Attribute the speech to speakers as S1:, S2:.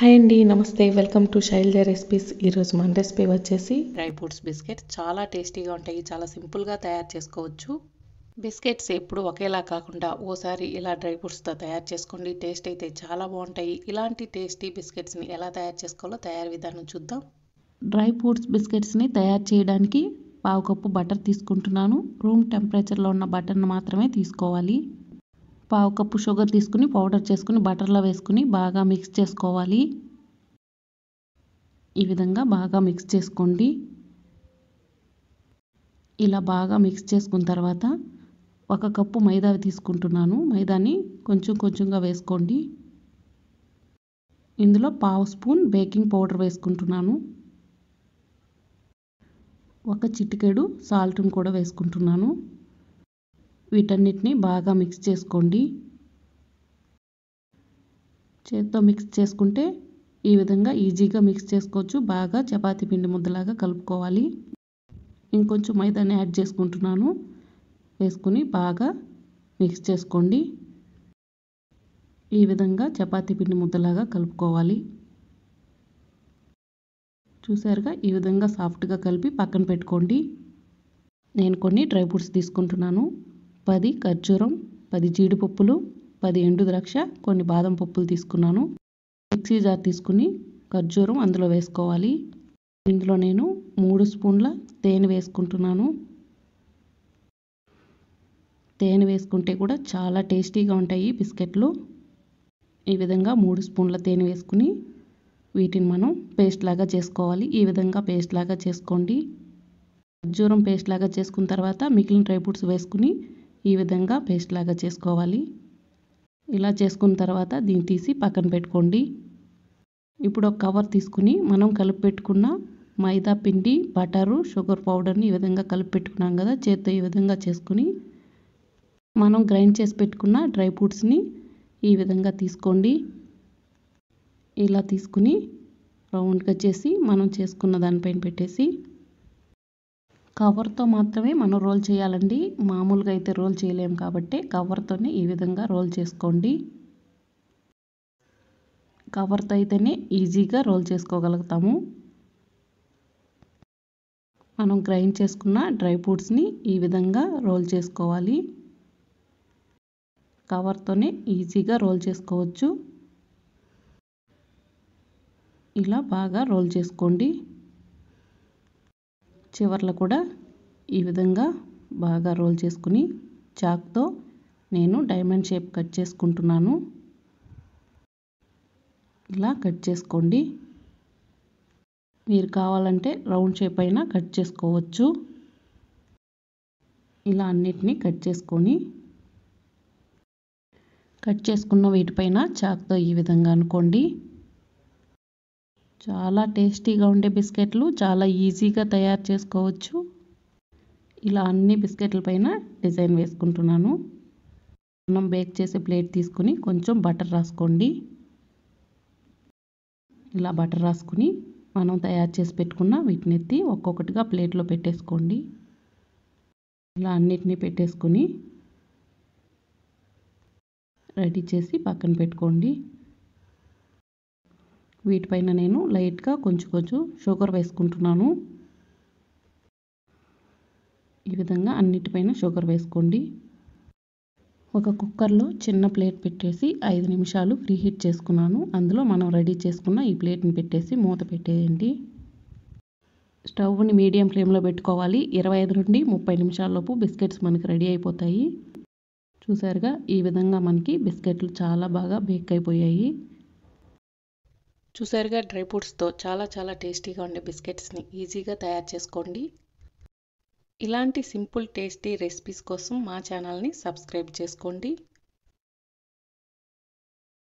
S1: hi అండి నమస్తే welcome to శైల్జ recipes ఈరోజు మన రెసిపీ వచ్చేసి డ్రై ఫ్రూట్స్ బిస్కెట్ చాలా టేస్టీగా ఉంటాయి చాలా సింపుల్గా తయారు చేసుకోవచ్చు బిస్కెట్స్ ఎప్పుడు ఒకేలా కాకుండా ఓసారి ఇలా డ్రై ఫ్రూట్స్తో తయారు చేసుకోండి టేస్ట్ అయితే చాలా బాగుంటాయి ఇలాంటి టేస్టీ బిస్కెట్స్ని ఎలా తయారు చేసుకోవాలో తయారు విధానం చూద్దాం డ్రై ఫ్రూట్స్ బిస్కెట్స్ని తయారు చేయడానికి పావు కప్పు బటర్ తీసుకుంటున్నాను రూమ్ టెంపరేచర్లో ఉన్న బటర్ని మాత్రమే తీసుకోవాలి పావు కప్పు షుగర్ తీసుకుని పౌడర్ చేసుకుని బటర్లో వేసుకుని బాగా మిక్స్ చేసుకోవాలి ఈ విధంగా బాగా మిక్స్ చేసుకోండి ఇలా బాగా మిక్స్ చేసుకున్న తర్వాత ఒక కప్పు మైదా తీసుకుంటున్నాను మైదాని కొంచెం కొంచెంగా వేసుకోండి ఇందులో పావు స్పూన్ బేకింగ్ పౌడర్ వేసుకుంటున్నాను ఒక చిటికెడు సాల్ట్ను కూడా వేసుకుంటున్నాను వీటన్నిటిని బాగా మిక్స్ చేసుకోండి చేత్తో మిక్స్ చేసుకుంటే ఈ విధంగా ఈజీగా మిక్స్ చేసుకోవచ్చు బాగా చపాతి పిండి ముద్దలాగా కలుపుకోవాలి ఇంకొంచెం మైదాన్ని యాడ్ చేసుకుంటున్నాను వేసుకుని బాగా మిక్స్ చేసుకోండి ఈ విధంగా చపాతి పిండి ముద్దలాగా కలుపుకోవాలి చూసారుగా ఈ విధంగా సాఫ్ట్గా కలిపి పక్కన పెట్టుకోండి నేను కొన్ని డ్రై ఫ్రూట్స్ తీసుకుంటున్నాను పది ఖర్జూరం పది జీడిపప్పులు పది ఎండు ద్రాక్ష కొన్ని బాదం పప్పులు తీసుకున్నాను మిక్సీ జార్ తీసుకుని ఖర్జూరం అందులో వేసుకోవాలి ఇందులో నేను మూడు స్పూన్ల తేనె వేసుకుంటున్నాను తేనె వేసుకుంటే కూడా చాలా టేస్టీగా ఉంటాయి బిస్కెట్లు ఈ విధంగా మూడు స్పూన్ల తేనె వేసుకుని వీటిని మనం పేస్ట్ లాగా చేసుకోవాలి ఈ విధంగా పేస్ట్ లాగా చేసుకోండి ఖర్జూరం పేస్ట్ లాగా చేసుకున్న తర్వాత మిగిలిన డ్రై ఫ్రూట్స్ వేసుకుని ఈ విధంగా పేస్ట్ లాగా చేసుకోవాలి ఇలా చేసుకున్న తర్వాత దీన్ని తీసి పక్కన పెట్టుకోండి ఇప్పుడు ఒక కవర్ తీసుకుని మనం కలిపి పెట్టుకున్న మైదా పిండి బటరు షుగర్ పౌడర్ని ఈ విధంగా కలిపి పెట్టుకున్నాం కదా చేత్తో ఈ విధంగా చేసుకుని మనం గ్రైండ్ చేసి పెట్టుకున్న డ్రై ఫ్రూట్స్ని ఈ విధంగా తీసుకోండి ఇలా తీసుకుని రౌండ్గా చేసి మనం చేసుకున్న దానిపైన పెట్టేసి కవర్తో మాత్రమే మనం రోల్ చేయాలండి మామూలుగా అయితే రోల్ చేయలేము కాబట్టి కవర్తోనే ఈ విధంగా రోల్ చేసుకోండి కవర్తో అయితేనే ఈజీగా రోల్ చేసుకోగలుగుతాము మనం గ్రైండ్ చేసుకున్న డ్రై ఫ్రూట్స్ని ఈ విధంగా రోల్ చేసుకోవాలి కవర్తోనే ఈజీగా రోల్ చేసుకోవచ్చు ఇలా బాగా రోల్ చేసుకోండి చివర్లు కూడా ఈ విధంగా బాగా రోల్ చేసుకుని చాక్తో నేను డైమండ్ షేప్ కట్ చేసుకుంటున్నాను ఇలా కట్ చేసుకోండి మీరు కావాలంటే రౌండ్ షేప్ అయినా కట్ చేసుకోవచ్చు ఇలా అన్నిటినీ కట్ చేసుకొని కట్ చేసుకున్న వీటిపైన చాక్తో ఈ విధంగా అనుకోండి చాలా టేస్టీగా ఉండే బిస్కెట్లు చాలా ఈజీగా తయారు చేసుకోవచ్చు ఇలా అన్ని బిస్కెట్ల పైన డిజైన్ వేసుకుంటున్నాను మనం బేక్ చేసే ప్లేట్ తీసుకుని కొంచెం బటర్ రాసుకోండి ఇలా బటర్ రాసుకుని మనం తయారు చేసి పెట్టుకున్న వీటిని ఎత్తి ఒక్కొక్కటిగా ప్లేట్లో పెట్టేసుకోండి ఇలా అన్నిటినీ పెట్టేసుకుని రెడీ చేసి పక్కన పెట్టుకోండి వీటిపైన నేను లైట్గా కొంచెం కొంచెం షుగర్ వేసుకుంటున్నాను ఈ విధంగా అన్నిటిపైన షుగర్ వేసుకోండి ఒక కుక్కర్లో చిన్న ప్లేట్ పెట్టేసి ఐదు నిమిషాలు ప్రీహీట్ హీట్ చేసుకున్నాను అందులో మనం రెడీ చేసుకున్న ఈ ప్లేట్ని పెట్టేసి మూత పెట్టేయండి స్టవ్ని మీడియం ఫ్లేమ్లో పెట్టుకోవాలి ఇరవై ఐదు నుండి ముప్పై నిమిషాల్లోపు బిస్కెట్స్ మనకి రెడీ అయిపోతాయి చూసారుగా ఈ విధంగా మనకి బిస్కెట్లు చాలా బాగా బేక్ అయిపోయాయి చూసారుగా డ్రై ఫ్రూట్స్తో చాలా చాలా టేస్టీగా ఉండే బిస్కెట్స్ని ఈజీగా తయారు చేసుకోండి ఇలాంటి సింపుల్ టేస్టీ రెసిపీస్ కోసం మా ఛానల్ని సబ్స్క్రైబ్ చేసుకోండి